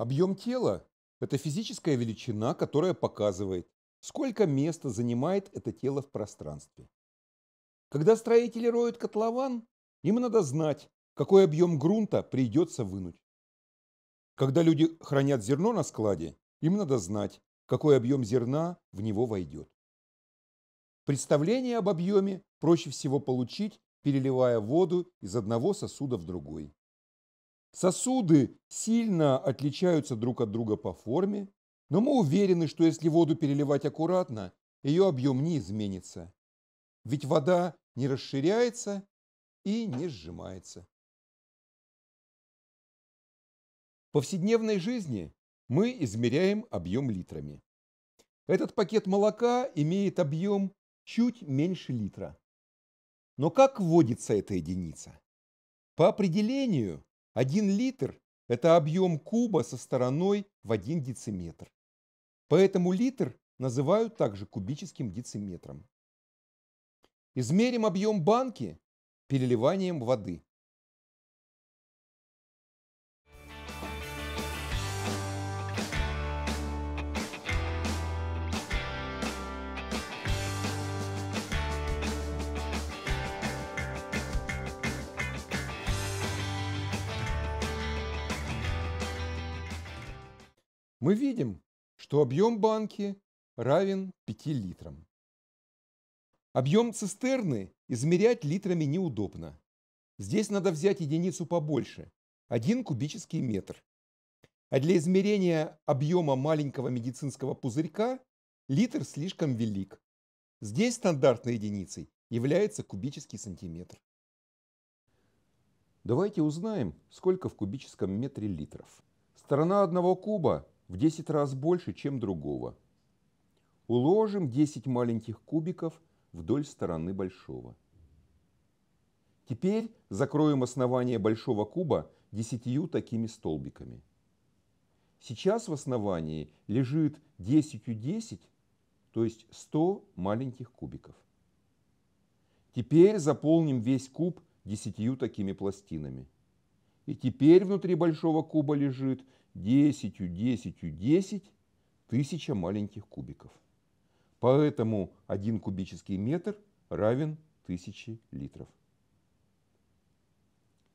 Объем тела – это физическая величина, которая показывает, сколько места занимает это тело в пространстве. Когда строители роют котлован, им надо знать, какой объем грунта придется вынуть. Когда люди хранят зерно на складе, им надо знать, какой объем зерна в него войдет. Представление об объеме проще всего получить, переливая воду из одного сосуда в другой. Сосуды сильно отличаются друг от друга по форме, но мы уверены, что если воду переливать аккуратно, ее объем не изменится. Ведь вода не расширяется и не сжимается. В повседневной жизни мы измеряем объем литрами. Этот пакет молока имеет объем чуть меньше литра. Но как вводится эта единица? По определению один литр – это объем куба со стороной в один дециметр. Поэтому литр называют также кубическим дециметром. Измерим объем банки переливанием воды. мы видим, что объем банки равен 5 литрам. Объем цистерны измерять литрами неудобно. Здесь надо взять единицу побольше – 1 кубический метр. А для измерения объема маленького медицинского пузырька литр слишком велик. Здесь стандартной единицей является кубический сантиметр. Давайте узнаем, сколько в кубическом метре литров. Сторона одного куба в 10 раз больше, чем другого. Уложим 10 маленьких кубиков вдоль стороны большого. Теперь закроем основание большого куба десятью такими столбиками. Сейчас в основании лежит 10 10, то есть 100 маленьких кубиков. Теперь заполним весь куб десятью такими пластинами. И теперь внутри большого куба лежит 10, 10, 10 тысяча маленьких кубиков. Поэтому один кубический метр равен тысячи литров.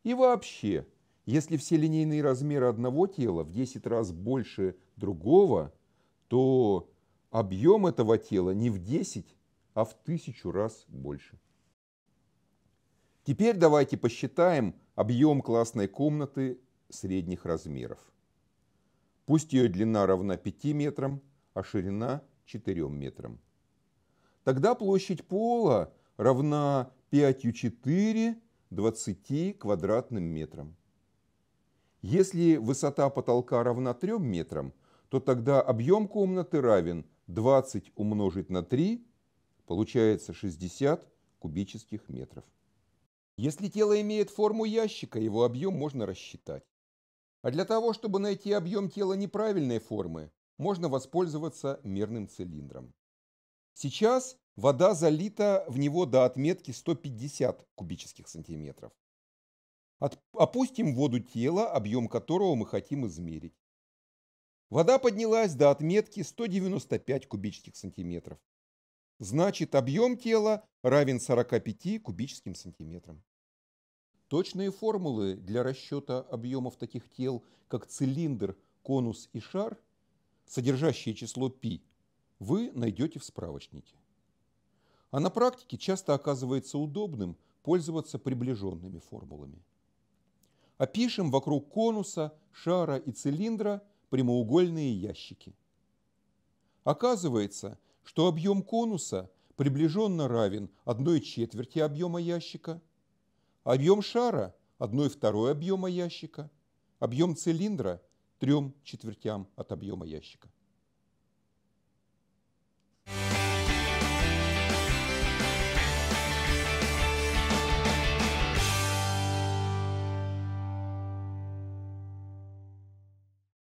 И вообще, если все линейные размеры одного тела в 10 раз больше другого, то объем этого тела не в 10, а в тысячу раз больше. Теперь давайте посчитаем объем классной комнаты средних размеров. Пусть ее длина равна 5 метрам, а ширина 4 метрам. Тогда площадь пола равна 5,4 20 квадратным метрам. Если высота потолка равна 3 метрам, то тогда объем комнаты равен 20 умножить на 3, получается 60 кубических метров. Если тело имеет форму ящика, его объем можно рассчитать. А для того, чтобы найти объем тела неправильной формы, можно воспользоваться мерным цилиндром. Сейчас вода залита в него до отметки 150 кубических сантиметров. От... Опустим в воду тела, объем которого мы хотим измерить. Вода поднялась до отметки 195 кубических сантиметров. Значит, объем тела равен 45 кубическим сантиметрам. Точные формулы для расчета объемов таких тел, как цилиндр, конус и шар, содержащие число π, вы найдете в справочнике. А на практике часто оказывается удобным пользоваться приближенными формулами. Опишем вокруг конуса, шара и цилиндра прямоугольные ящики. Оказывается, что объем конуса приближенно равен одной четверти объема ящика – Объем шара – второй объема ящика, объем цилиндра – трем четвертям от объема ящика.